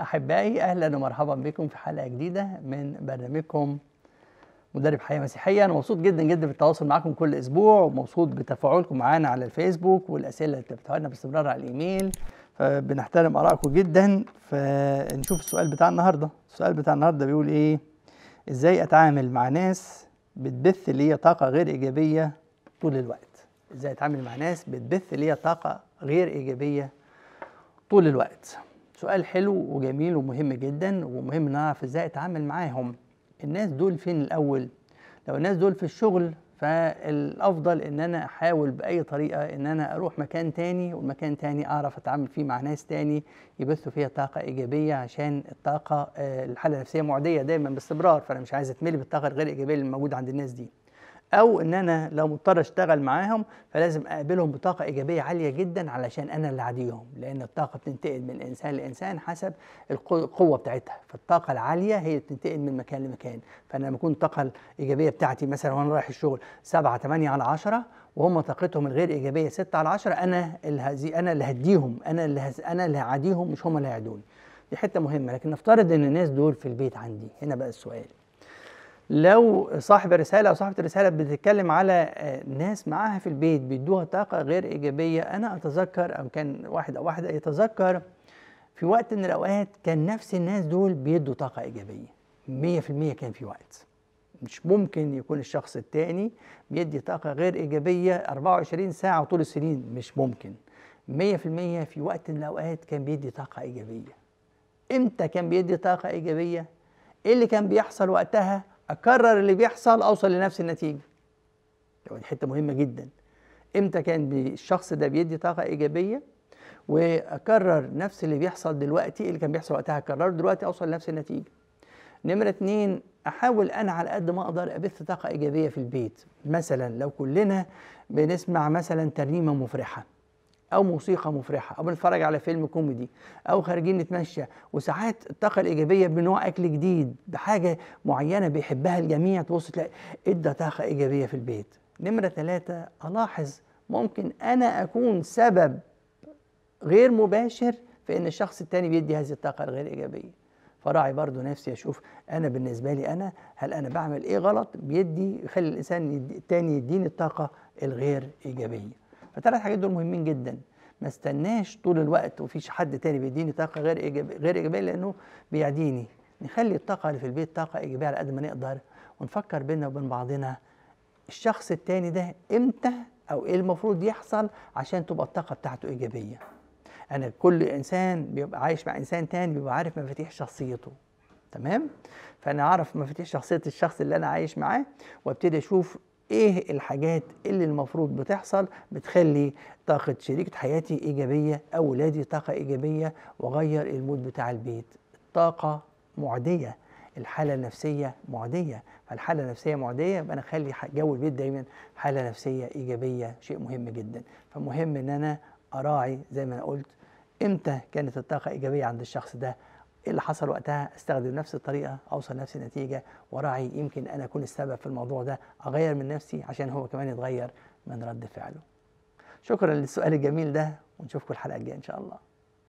أحبائي أهلا ومرحبا بكم في حلقة جديدة من برنامجكم مدرب حياة مسيحية أنا مبسوط جدا جدا بالتواصل معكم كل أسبوع ومبسوط بتفاعلكم معانا على الفيسبوك والأسئلة اللي بتبعتوها لنا باستمرار على الإيميل فبنحترم آرائكم جدا فنشوف السؤال بتاع النهاردة السؤال بتاع النهاردة بيقول إيه إزاي أتعامل مع ناس بتبث ليا طاقة غير إيجابية طول الوقت إزاي أتعامل مع ناس بتبث ليا طاقة غير إيجابية طول الوقت سؤال حلو وجميل ومهم جدا ومهم نعرف ازاي اتعامل معاهم الناس دول فين الاول لو الناس دول في الشغل فالافضل ان انا احاول باي طريقه ان انا اروح مكان تاني والمكان تاني اعرف اتعامل فيه مع ناس تاني يبثوا فيها طاقه ايجابيه عشان الطاقه آه، الحاله النفسيه معديه دايما باستمرار فانا مش عايز اتملي بالطاقه الغير ايجابيه اللي موجوده عند الناس دي او ان انا لو مضطر اشتغل معاهم فلازم اقابلهم بطاقه ايجابيه عاليه جدا علشان انا اللي عاديهم لان الطاقه بتنتقل من انسان لانسان حسب القوه بتاعتها فالطاقه العاليه هي بتنتقل من مكان لمكان فانا لما اكون الطاقه الايجابيه بتاعتي مثلا وانا رايح الشغل 7 8 على 10 وهم طاقتهم الغير ايجابيه 6 على 10 انا اللي انا اللي هديهم انا اللي هز... انا اللي هعديهم مش هم اللي هيعدوني دي حته مهمه لكن نفترض ان الناس دول في البيت عندي هنا بقى السؤال لو صاحب الرسالة أو صاحبة الرسالة بتتكلم على آه، ناس معاها في البيت بيدوها طاقة غير إيجابية أنا أتذكر أو كان واحد أو واحدة يتذكر في وقت من الأوقات كان نفس الناس دول بيدوا طاقة إيجابية مية في المية كان في وقت مش ممكن يكون الشخص التاني بيدي طاقة غير إيجابية 24 ساعة طول السنين مش ممكن مية في المية في وقت من الأوقات كان بيدي طاقة إيجابية إمتى كان بيدي طاقة إيجابية؟ إيه اللي كان بيحصل وقتها؟ اكرر اللي بيحصل اوصل لنفس النتيجه دي يعني حته مهمه جدا امتى كان الشخص ده بيدي طاقه ايجابيه واكرر نفس اللي بيحصل دلوقتي اللي كان بيحصل وقتها اكرره دلوقتي اوصل لنفس النتيجه نمره اتنين احاول انا على قد ما اقدر ابث طاقه ايجابيه في البيت مثلا لو كلنا بنسمع مثلا ترنيمه مفرحه او موسيقى مفرحه او بنتفرج على فيلم كوميدي او خارجين نتمشى وساعات الطاقه الايجابيه بنوع اكل جديد بحاجه معينه بيحبها الجميع تبص تلاقي ادى طاقه ايجابيه في البيت نمره ثلاثه الاحظ ممكن انا اكون سبب غير مباشر في ان الشخص التاني بيدي هذه الطاقه الغير ايجابيه فراعي برضو نفسي اشوف انا بالنسبه لي انا هل انا بعمل ايه غلط بيدي يخلي الانسان التاني يديني الطاقه الغير ايجابيه فالثلاث حاجات دول مهمين جدا ما استناش طول الوقت وفيش حد تاني بيديني طاقه غير إيجابي غير ايجابيه لانه بيعديني نخلي الطاقه اللي في البيت طاقه ايجابيه على قد ما نقدر ونفكر بينا وبين بعضنا الشخص التاني ده امتى او ايه المفروض يحصل عشان تبقى الطاقه بتاعته ايجابيه انا كل انسان بيبقى عايش مع انسان تاني بيبقى عارف مفاتيح شخصيته تمام فانا اعرف مفاتيح شخصيه الشخص اللي انا عايش معاه وابتدي اشوف ايه الحاجات اللي المفروض بتحصل بتخلي طاقة شريكة حياتي إيجابية أو ولادي طاقة إيجابية وأغير المود بتاع البيت الطاقة معدية الحالة النفسية معدية فالحالة النفسية معدية يبقى أنا أخلي جو البيت دايما حالة نفسية إيجابية شيء مهم جدا فمهم إن أنا أراعي زي ما أنا قلت إمتى كانت الطاقة إيجابية عند الشخص ده ايه اللي حصل وقتها استخدم نفس الطريقه اوصل نفس النتيجه وراعي يمكن انا اكون السبب في الموضوع ده اغير من نفسي عشان هو كمان يتغير من رد فعله شكرا للسؤال الجميل ده ونشوفكم الحلقه الجايه ان شاء الله